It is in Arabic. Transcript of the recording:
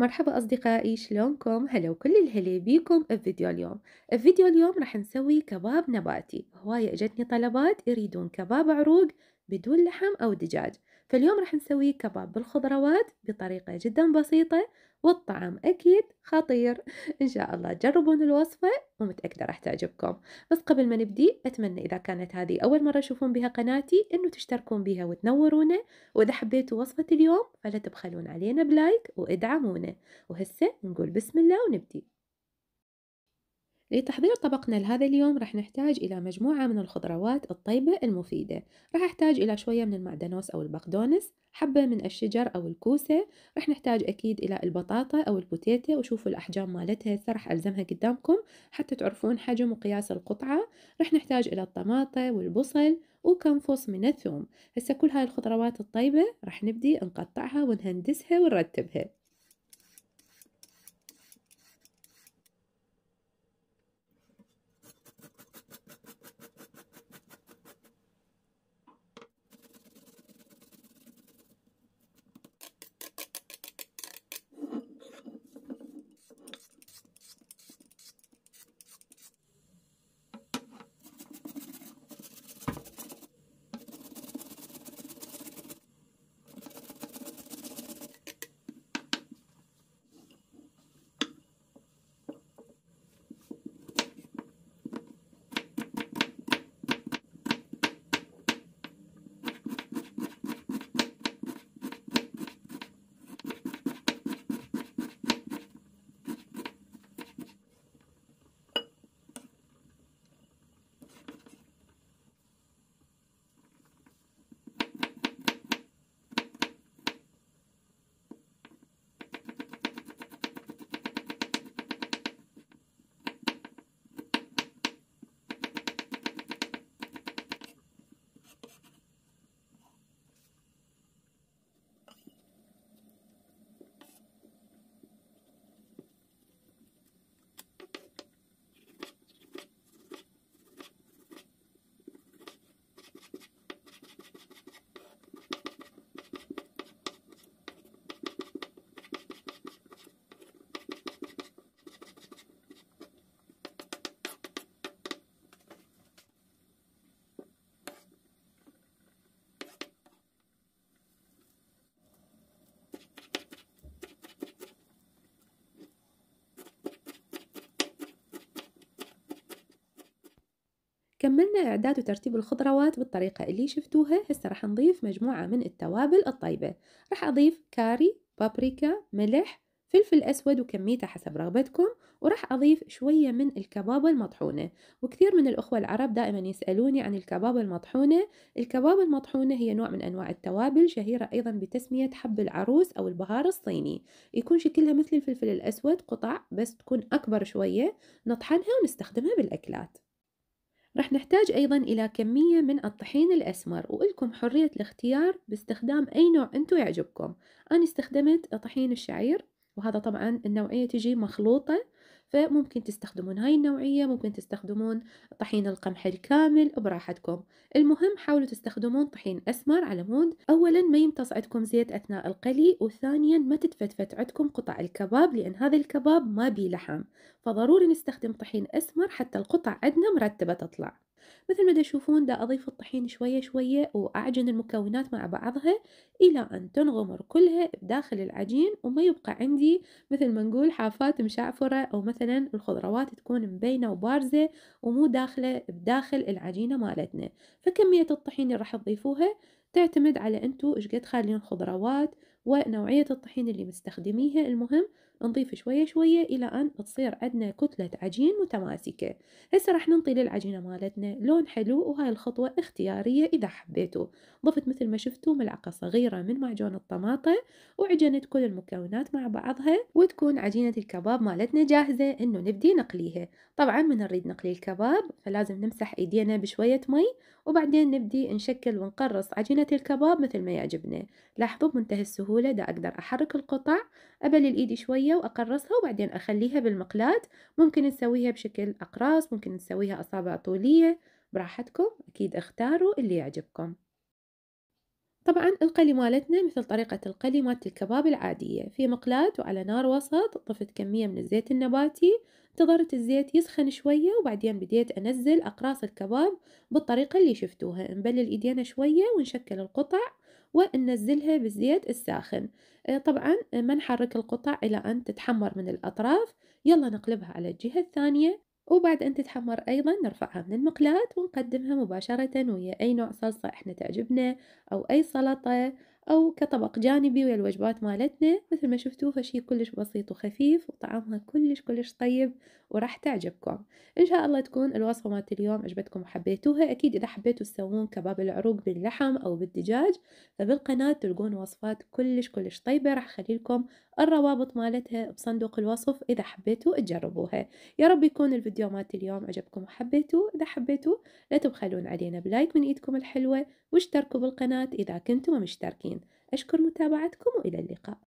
مرحبا أصدقائي شلونكم؟ هلا وكل الهلا بيكم بفيديو اليوم بفيديو اليوم رح نسوي كباب نباتي هواية اجتني طلبات يريدون كباب عروق بدون لحم أو دجاج فاليوم راح نسوي كباب بالخضروات بطريقة جدا بسيطة والطعم أكيد خطير إن شاء الله تجربون الوصفة ومتأكدة راح تعجبكم بس قبل ما نبدي أتمنى إذا كانت هذه أول مرة تشوفون بها قناتي إنه تشتركون بها وتنورونا وإذا حبيتوا وصفة اليوم فلا تبخلون علينا بلايك وادعمونا وهسه نقول بسم الله ونبدي لتحضير طبقنا لهذا اليوم راح نحتاج إلى مجموعة من الخضروات الطيبة المفيدة راح أحتاج إلى شوية من المعدنوس أو البقدونس حبة من الشجر أو الكوسة راح نحتاج أكيد إلى البطاطا أو البوتيتا وشوفوا الأحجام مالتها هسه راح ألزمها قدامكم حتى تعرفون حجم وقياس القطعة راح نحتاج إلى الطماطة والبصل وكم فص من الثوم هسه كل هاي الخضروات الطيبة راح نبدي نقطعها ونهندسها ونرتبها كملنا إعداد وترتيب الخضروات بالطريقة اللي شفتوها هسه راح نضيف مجموعة من التوابل الطيبة راح أضيف كاري بابريكا ملح فلفل أسود وكميته حسب رغبتكم وراح أضيف شوية من الكبابة المطحونة وكثير من الأخوة العرب دائما يسألوني عن الكبابة المطحونة الكبابة المطحونة هي نوع من أنواع التوابل شهيرة أيضا بتسمية حب العروس أو البهار الصيني يكون شكلها مثل الفلفل الأسود قطع بس تكون أكبر شوية نطحنها ونستخدمها بالأكلات رح نحتاج أيضا إلى كمية من الطحين الأسمر وإلكم حرية الاختيار باستخدام أي نوع أنتو يعجبكم أنا استخدمت طحين الشعير وهذا طبعا النوعية تجي مخلوطة فممكن تستخدمون هاي النوعية ممكن تستخدمون طحين القمح الكامل براحتكم المهم حاولوا تستخدمون طحين أسمر على مود أولا ما يمتص عندكم زيت أثناء القلي وثانيا ما تتفتفت عندكم قطع الكباب لأن هذا الكباب ما بيه لحم فضروري نستخدم طحين أسمر حتى القطع عندنا مرتبة تطلع مثل ما تشوفون دا أضيف الطحين شوية شوية وأعجن المكونات مع بعضها إلى أن تنغمر كلها بداخل العجين وما يبقى عندي مثل ما نقول حافات مشعفرة أو مثلا الخضروات تكون مبينة وبارزة ومو داخلة بداخل العجينة مالتنا فكمية الطحين اللي راح تضيفوها تعتمد على انتو ايش قد خالين خضروات ونوعية الطحين اللي مستخدميها المهم نضيف شوية شوية إلى أن تصير عندنا كتلة عجين متماسكة هسه راح ننطي للعجينة مالتنا لون حلو وهاي الخطوة اختيارية إذا حبيتوا ضفت مثل ما شفتوا ملعقة صغيرة من معجون الطماطة وعجنت كل المكونات مع بعضها وتكون عجينة الكباب مالتنا جاهزة إنه نبدي نقليها طبعا من نريد نقلي الكباب فلازم نمسح إيدينا بشوية مي وبعدين نبدي نشكل ونقرص عجينة الكباب مثل ما يعجبنا لاحظوا بمنتهى السهولة دا أقدر أحرك القطع أبل إيدي شوية وأقرصها وبعدين أخليها بالمقلاة ممكن نسويها بشكل أقراص ممكن نسويها أصابع طولية براحتكم أكيد اختاروا اللي يعجبكم طبعا القلي مالتنا مثل طريقة القلي مالت الكباب العادية في مقلاة وعلى نار وسط ضفت كمية من الزيت النباتي انتظرت الزيت يسخن شوية وبعدين بديت أنزل أقراص الكباب بالطريقة اللي شفتوها نبلل إيدينا شوية ونشكل القطع وننزلها بالزيت الساخن آه، طبعا ما نحرك القطع إلى أن تتحمر من الأطراف يلا نقلبها على الجهة الثانية وبعد أن تتحمر أيضا نرفعها من المقلاة ونقدمها مباشرة ويا أي نوع صلصة احنا تعجبنا أو أي سلطة أو كطبق جانبي ويا الوجبات مالتنا مثل ما شفتوا فشي كلش بسيط وخفيف وطعمها كلش كلش طيب وراح تعجبكم إن شاء الله تكون الوصفة مالت اليوم عجبتكم وحبيتوها أكيد إذا حبيتوا تسوون كباب العروق باللحم أو بالدجاج فبالقناة تلقون وصفات كلش كلش طيبة راح أخلي لكم الروابط مالتها بصندوق الوصف إذا حبيتوا تجربوها يا رب يكون الفيديو مالت اليوم عجبكم وحبيتوا إذا حبيتوا لا تبخلون علينا بلايك من إيدكم الحلوة واشتركوا بالقناة إذا كنتم مشتركين أشكر متابعتكم وإلى اللقاء